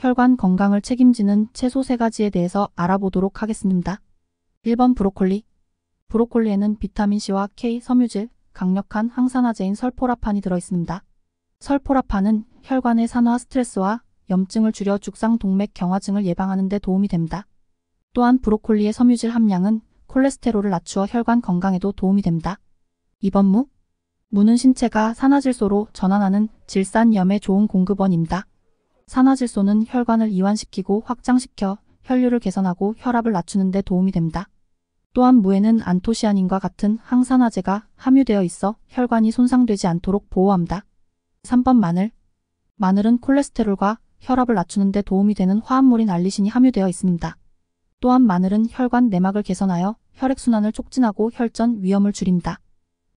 혈관 건강을 책임지는 채소 3가지에 대해서 알아보도록 하겠습니다. 1번 브로콜리 브로콜리에는 비타민C와 K, 섬유질, 강력한 항산화제인 설포라판이 들어있습니다. 설포라판은 혈관의 산화 스트레스와 염증을 줄여 죽상 동맥 경화증을 예방하는 데 도움이 됩니다. 또한 브로콜리의 섬유질 함량은 콜레스테롤을 낮추어 혈관 건강에도 도움이 됩니다. 2번 무 무는 신체가 산화질소로 전환하는 질산염의 좋은 공급원입니다. 산화질소는 혈관을 이완시키고 확장시켜 혈류를 개선하고 혈압을 낮추는 데 도움이 됩니다. 또한 무에는 안토시아닌과 같은 항산화제가 함유되어 있어 혈관이 손상되지 않도록 보호합니다. 3번 마늘 마늘은 콜레스테롤과 혈압을 낮추는 데 도움이 되는 화합물인 알리신이 함유되어 있습니다. 또한 마늘은 혈관 내막을 개선하여 혈액순환을 촉진하고 혈전 위험을 줄입니다.